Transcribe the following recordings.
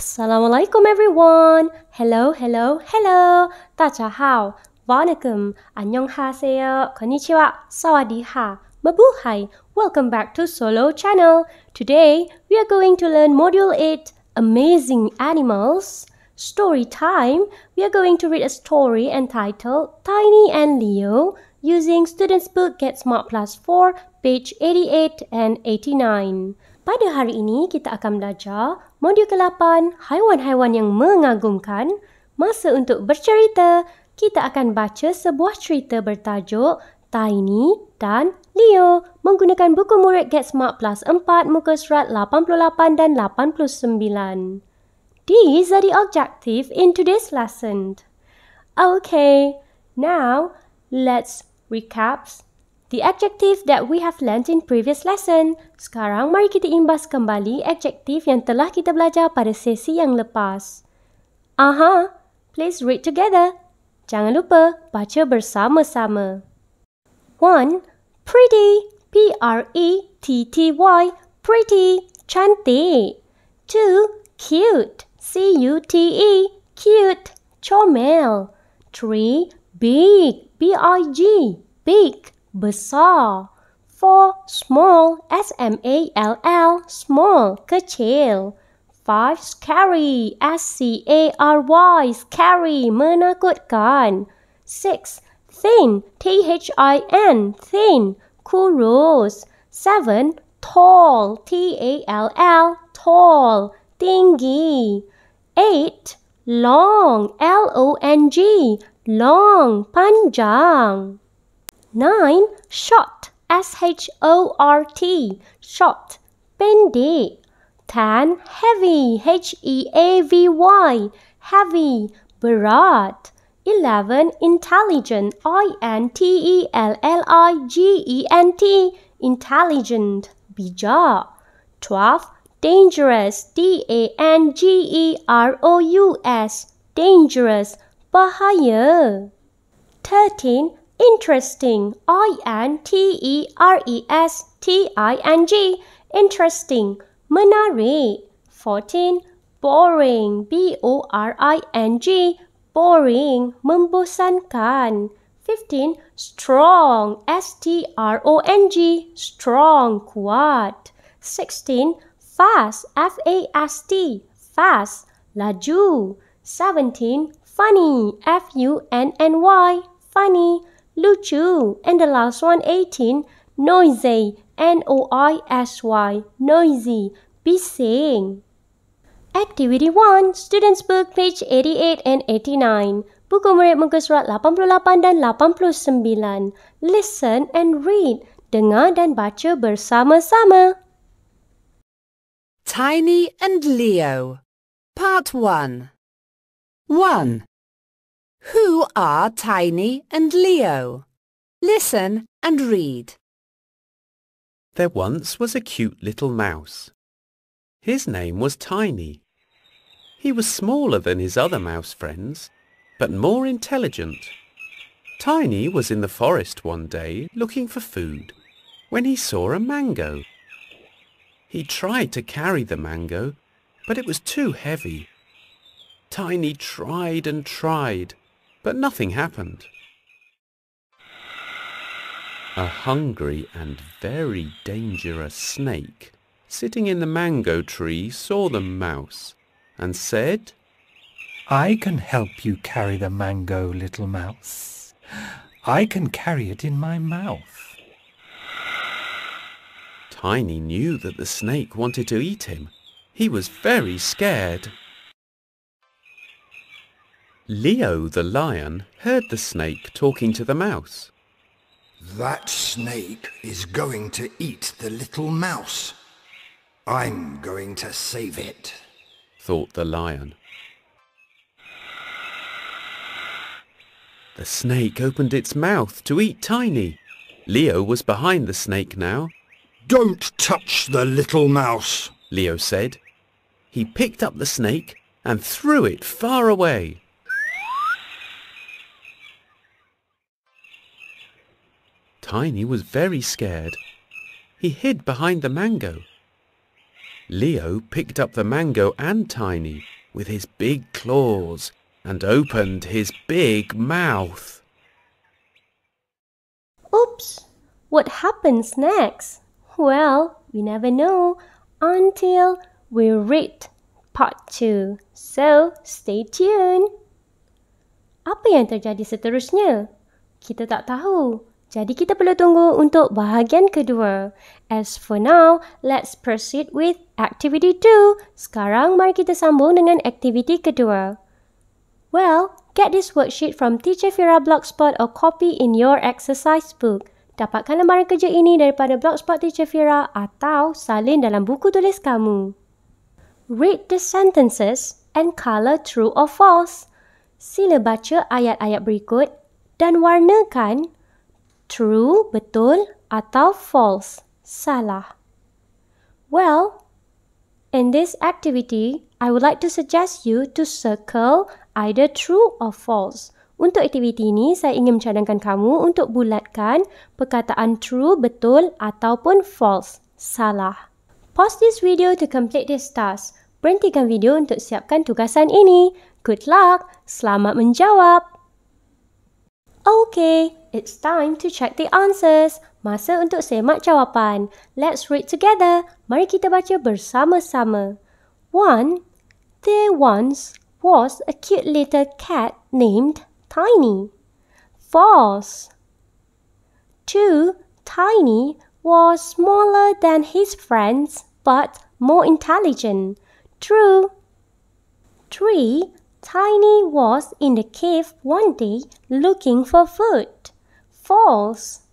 Assalamualaikum everyone. Hello, hello, hello. 大家好。Welcome. 안녕하세요.こんにちは.สวัสดีค่ะ.마부하이. Welcome back to Solo Channel. Today, we are going to learn module 8, Amazing Animals. Story time. We are going to read a story entitled Tiny and Leo using student's book Get Smart Plus 4, page 88 and 89. Pada hari ini kita akan belajar Modul ke-8, haiwan-haiwan yang mengagumkan. Masa untuk bercerita, kita akan baca sebuah cerita bertajuk Tiny dan Leo menggunakan buku murid Get Smart Plus 4 muka surat 88 dan 89. These are the objective in today's lesson. Okay, now let's recap the adjective that we have learnt in previous lesson. Sekarang mari kita imbas kembali adjective yang telah kita belajar pada sesi yang lepas. Aha, please read together. Jangan lupa baca bersama-sama. 1. Pretty. P-R-E-T-T-Y. Pretty. Cantik. 2. Cute. E. C-U-T-E. Cute. Comel. 3. Big. B-I-G. Big. besar four small s m a l l small kecil five scary s c a r y scary menakutkan six thin t h i n thin kurus seven tall t a l l tall tinggi eight long l o n g long panjang 9. Short. S-H-O-R-T. Short. Bendy. 10. Heavy. H-E-A-V-Y. Heavy. Broad. 11. Intelligent. I-N-T-E-L-L-I-G-E-N-T. Intelligent. bija. 12. Dangerous. D-A-N-G-E-R-O-U-S. Dangerous. Bahaya. 13. Interesting, I N T E R E S T I N G, interesting. Menari. 14. Boring, B O R I N G, boring, membosankan. 15. Strong, S T R O N G, strong, kuat. 16. Fast, F A S T, fast, laju. 17. Funny, F U N N Y, funny Lu Chu, and the last one, eighteen. Noisy, N-O-I-S-Y, Noisy, be saying. Activity one. Students Book, page eighty eight and eighty nine. buku murid muka surat lapan puluh lapan dan lapan puluh sembilan. Listen and read, dengar dan baca bersama-sama. Tiny and Leo, Part one. One. Who are Tiny and Leo? Listen and read. There once was a cute little mouse. His name was Tiny. He was smaller than his other mouse friends, but more intelligent. Tiny was in the forest one day looking for food when he saw a mango. He tried to carry the mango, but it was too heavy. Tiny tried and tried, but nothing happened. A hungry and very dangerous snake sitting in the mango tree saw the mouse and said, I can help you carry the mango, little mouse. I can carry it in my mouth. Tiny knew that the snake wanted to eat him. He was very scared. Leo the lion heard the snake talking to the mouse. That snake is going to eat the little mouse. I'm going to save it, thought the lion. The snake opened its mouth to eat Tiny. Leo was behind the snake now. Don't touch the little mouse, Leo said. He picked up the snake and threw it far away. Tiny was very scared. He hid behind the mango. Leo picked up the mango and Tiny with his big claws and opened his big mouth. Oops! What happens next? Well, we never know until we read part 2. So, stay tuned. Apa yang terjadi seterusnya? Kita tak tahu. Jadi kita perlu tunggu untuk bahagian kedua. As for now, let's proceed with activity 2. Sekarang mari kita sambung dengan aktiviti kedua. Well, get this worksheet from Teacher Fira Blogspot or copy in your exercise book. Dapatkan lembaran kerja ini daripada Blogspot Teacher Fira atau salin dalam buku tulis kamu. Read the sentences and color true or false. Sila baca ayat-ayat berikut dan warnakan true betul atau false salah. Well, in this activity, I would like to suggest you to circle either true or false. Untuk aktiviti ini, saya ingin mencadangkan kamu untuk bulatkan perkataan true betul ataupun false salah. Pause this video to complete this task. Berhentikan video untuk siapkan tugasan ini. Good luck. Selamat menjawab. Okay, it's time to check the answers. Masa untuk semak jawapan. Let's read together. Mari kita baca bersama-sama. 1. There once was a cute little cat named Tiny. False. 2. Tiny was smaller than his friends but more intelligent. True. 3. Tiny was in the cave one day looking for food. False.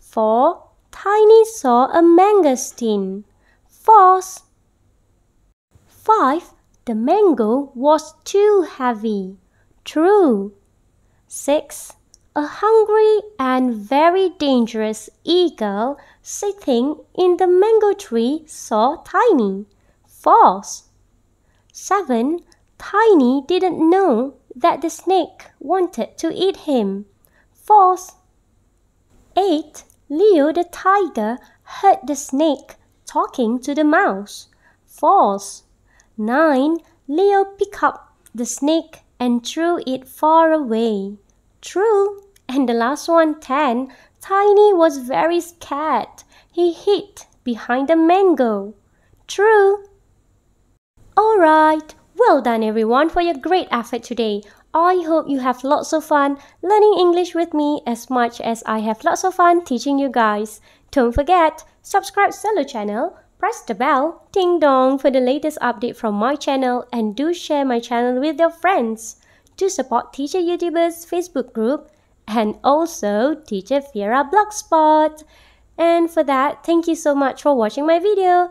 For Tiny saw a mangosteen. False. 5. The mango was too heavy. True. 6. A hungry and very dangerous eagle sitting in the mango tree saw Tiny. False. 7. Tiny didn't know that the snake wanted to eat him. False. 8. Leo the tiger heard the snake talking to the mouse. False. 9. Leo picked up the snake and threw it far away. True. And the last one, 10. Tiny was very scared. He hid behind a mango. True. Alright, well done everyone for your great effort today. I hope you have lots of fun learning English with me as much as I have lots of fun teaching you guys. Don't forget, subscribe Solo channel, press the bell, ding dong for the latest update from my channel and do share my channel with your friends. To support Teacher YouTubers Facebook group and also Teacher Fira Blogspot. And for that, thank you so much for watching my video.